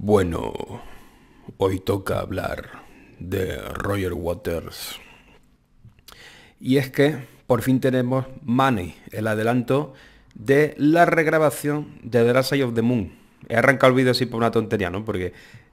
Bueno, hoy toca hablar de Roger Waters. Y es que por fin tenemos Money, el adelanto de la regrabación de The Rise of the Moon. He arrancado el vídeo así por una tontería, ¿no? Porque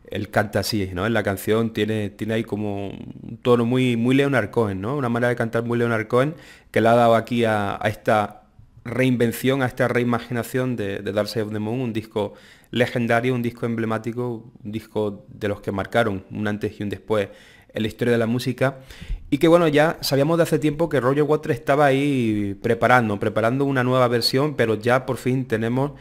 él canta así, ¿no? En la canción tiene, tiene ahí como un tono muy, muy Leonard Cohen, ¿no? Una manera de cantar muy Leonard Cohen que le ha dado aquí a esta reinvención, a esta reimaginación de, de Dark of the Moon, un disco legendario, un disco emblemático, un disco de los que marcaron un antes y un después en la historia de la música. Y que bueno, ya sabíamos de hace tiempo que Roger Water estaba ahí preparando, preparando una nueva versión, pero ya por fin tenemos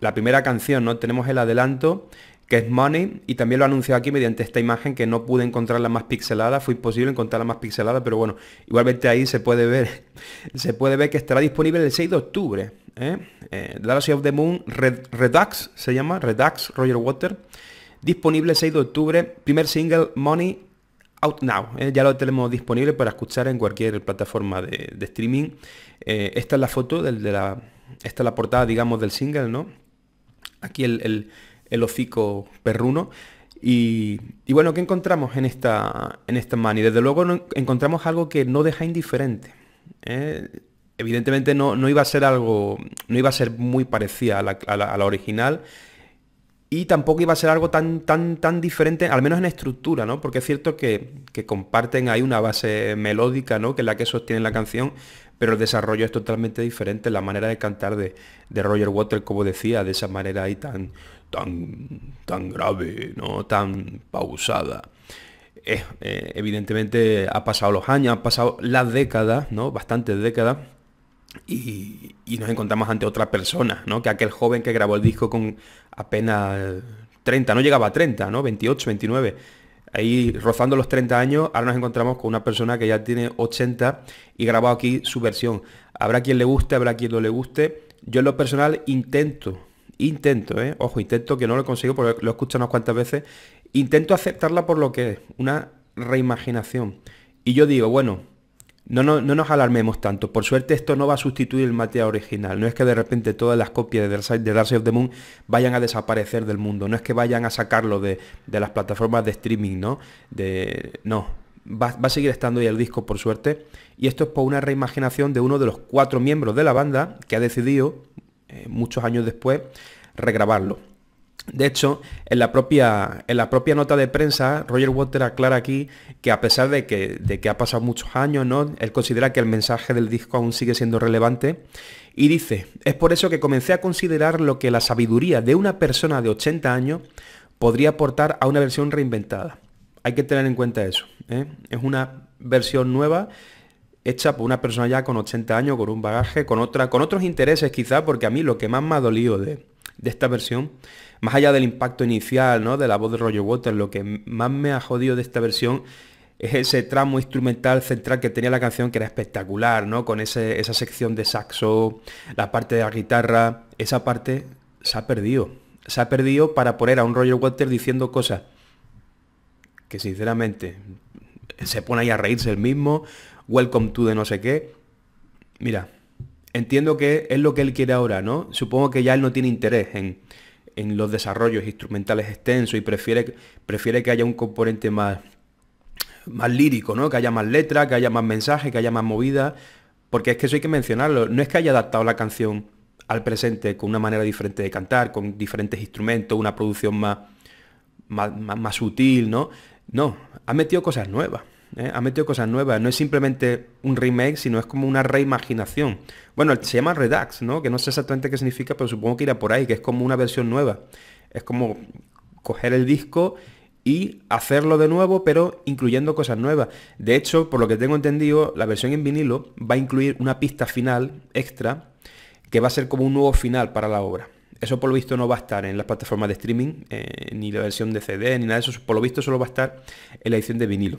la primera canción, ¿no? Tenemos el adelanto que es Money, y también lo anunció aquí mediante esta imagen que no pude encontrar la más pixelada, fue imposible la más pixelada, pero bueno, igualmente ahí se puede ver, se puede ver que estará disponible el 6 de octubre. ¿eh? eh of the Moon Red, Redux se llama, Redux Roger Water, disponible el 6 de octubre, primer single Money Out Now. ¿eh? ya lo tenemos disponible para escuchar en cualquier plataforma de, streaming. Eh, esta es la foto del, de la. Esta es la portada, digamos, del single, ¿no? Aquí el el hocico perruno. Y, bueno, ¿qué encontramos en esta, en esta y Desde luego encontramos algo que no deja indiferente. ¿eh? Evidentemente no, no, iba a ser algo, no iba a ser muy parecida a la, original y tampoco iba a ser algo tan, tan, tan diferente, al menos en estructura, ¿no? Porque es cierto que, que comparten ahí una base melódica, ¿no? Que es la que sostiene la canción, pero el desarrollo es totalmente diferente, la manera de cantar de, de Roger Waters, como decía, de esa manera ahí tan tan, tan grave, ¿no? tan pausada. Eh, evidentemente ha pasado los años, ha pasado las décadas, ¿no? bastantes décadas, y, nos encontramos ante otra persona, ¿no? que aquel joven que grabó el disco con apenas 30, no llegaba a 30, ¿no? 28, 29. Ahí rozando los 30 años, ahora nos encontramos con una persona que ya tiene 80 y grabado aquí su versión. Habrá quien le guste, habrá quien no le guste. Yo en lo personal intento Intento, ¿eh? Ojo, intento que no lo consigo porque lo he escuchado unas cuantas veces. Intento aceptarla por lo que es, una reimaginación. Y yo digo, bueno, no, no, nos alarmemos tanto. Por suerte esto no va a sustituir el material original. No es que de repente todas las copias de Dark of the Moon vayan a desaparecer del mundo. No es que vayan a sacarlo de, las plataformas de streaming, ¿no? De, no. Va, va, a seguir estando ahí el disco, por suerte. Y esto es por una reimaginación de uno de los cuatro miembros de la banda que ha decidido eh, muchos años después, regrabarlo. De hecho, en la, propia, en la propia nota de prensa, Roger Water aclara aquí que a pesar de que, de que ha pasado muchos años, ¿no? él considera que el mensaje del disco aún sigue siendo relevante y dice, es por eso que comencé a considerar lo que la sabiduría de una persona de 80 años podría aportar a una versión reinventada. Hay que tener en cuenta eso. ¿eh? Es una versión nueva hecha por una persona ya con 80 años, con un bagaje, con, con otros intereses quizás, porque a mí lo que más me ha dolido de, esta versión, más allá del impacto inicial, ¿no? De la voz de Roger Waters, lo que más me ha jodido de esta versión es ese tramo instrumental central que tenía la canción, que era espectacular, ¿no? Con esa sección de saxo, la parte de la guitarra, esa parte se ha perdido. Se ha perdido para poner a un Roger Waters diciendo cosas que sinceramente se pone ahí a reírse el mismo, welcome to de no sé qué. Mira, entiendo que es lo que él quiere ahora, ¿no? Supongo que ya él no tiene interés en, los desarrollos instrumentales extensos y prefiere, prefiere que haya un componente más, más lírico, ¿no? Que haya más letra, que haya más mensaje, que haya más movida. Porque es que eso hay que mencionarlo. No es que haya adaptado la canción al presente con una manera diferente de cantar, con diferentes instrumentos, una producción más, más, más sutil, ¿no? No, ha metido cosas nuevas. ¿eh? Ha metido cosas nuevas. No es simplemente un remake, sino es como una reimaginación. Bueno, se llama Redux, ¿no? Que no sé exactamente qué significa, pero supongo que irá por ahí, que es como una versión nueva. Es como coger el disco y hacerlo de nuevo, pero incluyendo cosas nuevas. De hecho, por lo que tengo entendido, la versión en vinilo va a incluir una pista final extra que va a ser como un nuevo final para la obra. Eso por lo visto no va a estar en las plataformas de streaming, eh, ni la versión de CD, ni nada de eso. Por lo visto solo va a estar en la edición de vinilo.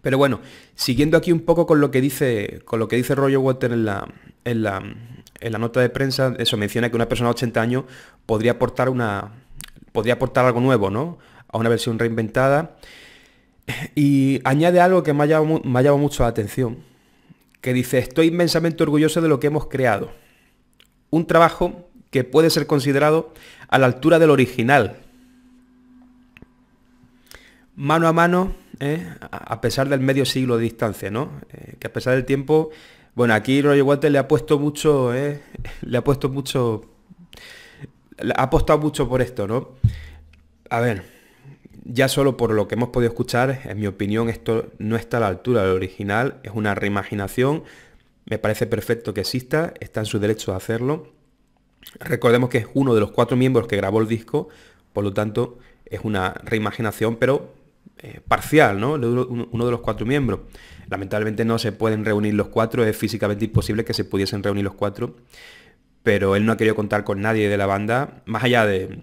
Pero bueno, siguiendo aquí un poco con lo que dice, con lo que dice Roger Water en la, en, la, nota de prensa, eso menciona que una persona de 80 años podría aportar, una, podría aportar algo nuevo, ¿no? A una versión reinventada. Y añade algo que me me ha llamado mucho la atención, que dice, estoy inmensamente orgulloso de lo que hemos creado. Un trabajo que puede ser considerado a la altura del original. Mano a mano, ¿eh? a pesar del medio siglo de distancia, ¿no? Eh, que a pesar del tiempo, bueno, aquí Roger Walter ¿eh? le ha puesto mucho, le ha puesto mucho, ha apostado mucho por esto, ¿no? A ver, ya solo por lo que hemos podido escuchar, en mi opinión esto no está a la altura del original, es una reimaginación, me parece perfecto que exista, está en su derecho de hacerlo, Recordemos que es uno de los cuatro miembros que grabó el disco, por lo tanto es una reimaginación, pero eh, parcial, ¿no? Uno de los cuatro miembros. Lamentablemente no se pueden reunir los cuatro, es físicamente imposible que se pudiesen reunir los cuatro, pero él no ha querido contar con nadie de la banda, más allá de,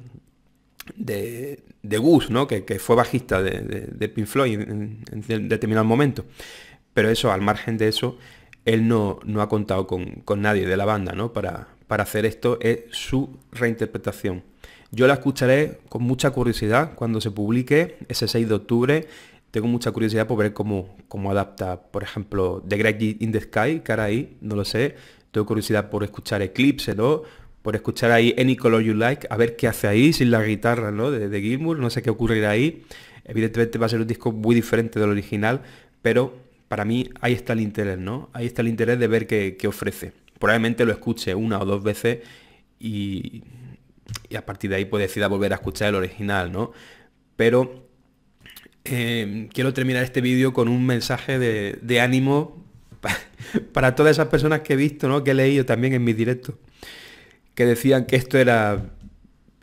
de, de Gus, ¿no? Que, fue bajista de, de, Pink Floyd en, determinado momento. Pero eso, al margen de eso, él no, no ha contado con, con nadie de la banda, ¿no? Para, para hacer esto es su reinterpretación. Yo la escucharé con mucha curiosidad cuando se publique ese 6 de octubre. Tengo mucha curiosidad por ver cómo, cómo adapta, por ejemplo, The Great in the Sky, cara ahí, no lo sé. Tengo curiosidad por escuchar Eclipse, ¿no? Por escuchar ahí Any Color You Like, a ver qué hace ahí sin la guitarra, ¿no? De, Gilmour, no sé qué ocurrirá ahí. Evidentemente va a ser un disco muy diferente del original, pero para mí ahí está el interés, ¿no? Ahí está el interés de ver qué, qué ofrece probablemente lo escuche una o dos veces y, a partir de ahí pues decida volver a escuchar el original, ¿no? Pero em, quiero terminar este vídeo con un mensaje de, ánimo para, todas esas personas que he visto, ¿no? Que he leído también en mis directos, que decían que esto era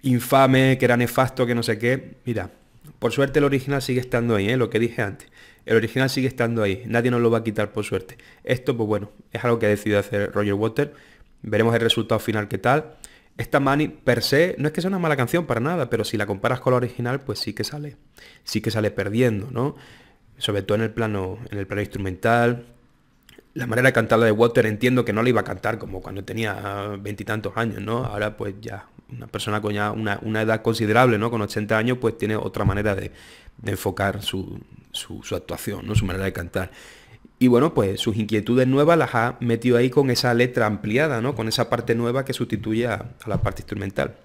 infame, que era nefasto, que no sé qué. Mira, por suerte el original sigue estando ahí, ¿eh? lo que dije antes. El original sigue estando ahí, nadie nos lo va a quitar por suerte. Esto, pues bueno, es algo que ha decidido hacer Roger Water. Veremos el resultado final qué tal. Esta Money per se no es que sea una mala canción para nada, pero si la comparas con la original, pues sí que sale, sí que sale perdiendo, ¿no? Sobre todo en el plano, en el plano instrumental. La manera de cantarla de Water entiendo que no la iba a cantar como cuando tenía veintitantos años, ¿no? Ahora pues ya una persona con una, edad considerable, ¿no? Con 80 años, pues tiene otra manera de, enfocar su, actuación, ¿no? Su manera de cantar. Y bueno, pues sus inquietudes nuevas las ha metido ahí con esa letra ampliada, ¿no? Con esa parte nueva que sustituye a, la parte instrumental.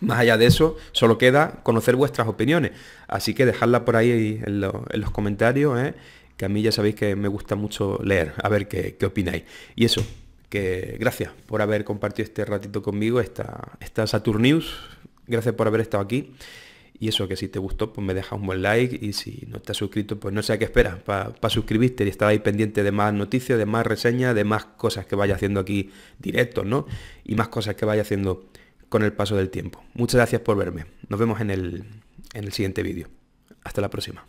Más allá de eso, solo queda conocer vuestras opiniones. Así que dejadla por ahí en, los comentarios, ¿eh? que a mí ya sabéis que me gusta mucho leer, a ver qué, qué opináis. Y eso, gracias por haber compartido este ratito conmigo, esta, esta Saturn News. Gracias por haber estado aquí. Y eso, que si te gustó, pues me dejas un buen like. Y si no estás suscrito, pues no sé a qué esperas para suscribirte y estar ahí pendiente de más noticias, de más reseñas, de más cosas que vaya haciendo aquí directo, ¿no? Y más cosas que vaya haciendo con el paso del tiempo. Muchas gracias por verme. Nos vemos en el, en el siguiente vídeo. Hasta la próxima.